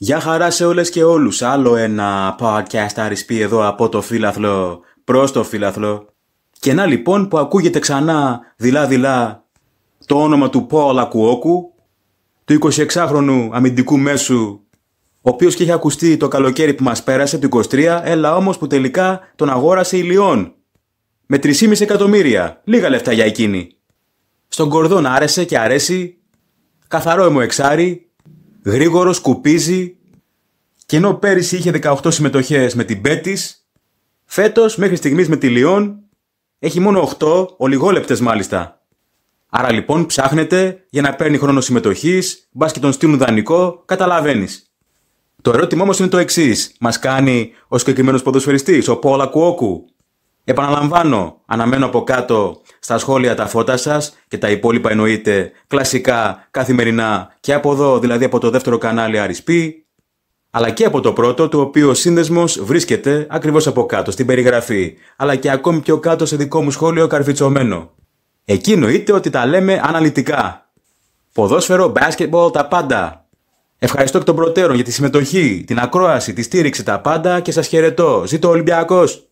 Γεια χαρά σε όλες και όλους. Άλλο ένα podcast αρισπή εδώ από το φίλαθλο προς το φίλαθλο. Και να λοιπόν που ακούγεται ξανά δειλά δειλά το όνομα του Πόλα Κουόκου, του 26χρονου αμυντικού μέσου, ο οποίος και είχε ακουστεί το καλοκαίρι που μας πέρασε του 23, έλα όμως που τελικά τον αγόρασε η Λιόν. Με 3,5 εκατομμύρια, λίγα λεφτά για εκείνη. Στον κορδόν άρεσε και αρέσει, καθαρό μου εξάρι, γρήγορο, σκουπίζει. Και ενώ πέρυσι είχε 18 συμμετοχές με την Πέτης, φέτος μέχρι στιγμής με τη Λιόν έχει μόνο 8, ολιγόλεπτες μάλιστα. Άρα λοιπόν ψάχνεται για να παίρνει χρόνο συμμετοχής, μπας και τον στείλουν δανεικό, καταλαβαίνεις. Το ερώτημα όμως είναι το εξής. Μας κάνει ο συγκεκριμένος ποδοσφαιριστής, ο Πόλα Κουόκου, Επαναλαμβάνω, αναμένω από κάτω στα σχόλια τα φώτα σας και τα υπόλοιπα εννοείται κλασικά, καθημερινά και από εδώ, δηλαδή από το δεύτερο κανάλι Αρισπή, αλλά και από το πρώτο, το οποίο ο σύνδεσμος βρίσκεται ακριβώς από κάτω, στην περιγραφή, αλλά και ακόμη πιο κάτω σε δικό μου σχόλιο καρφιτσωμένο. Εκεί εννοείται ότι τα λέμε αναλυτικά. Ποδόσφαιρο, μπάσκετμπολ, τα πάντα. Ευχαριστώ εκ των προτέρων για τη συμμετοχή, την ακρόαση, τη στήριξη, τα πάντα και σας χαιρετώ. Ζήτω Ολυμπιακός!